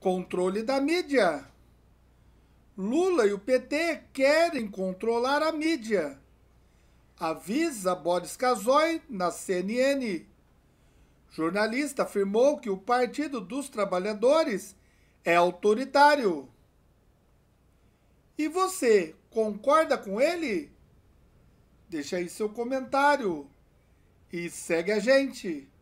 Controle da mídia. Lula e o PT querem controlar a mídia. Avisa Boris Casoy na CNN. Jornalista afirmou que o Partido dos Trabalhadores é autoritário. E você concorda com ele? Deixa aí seu comentário e segue a gente.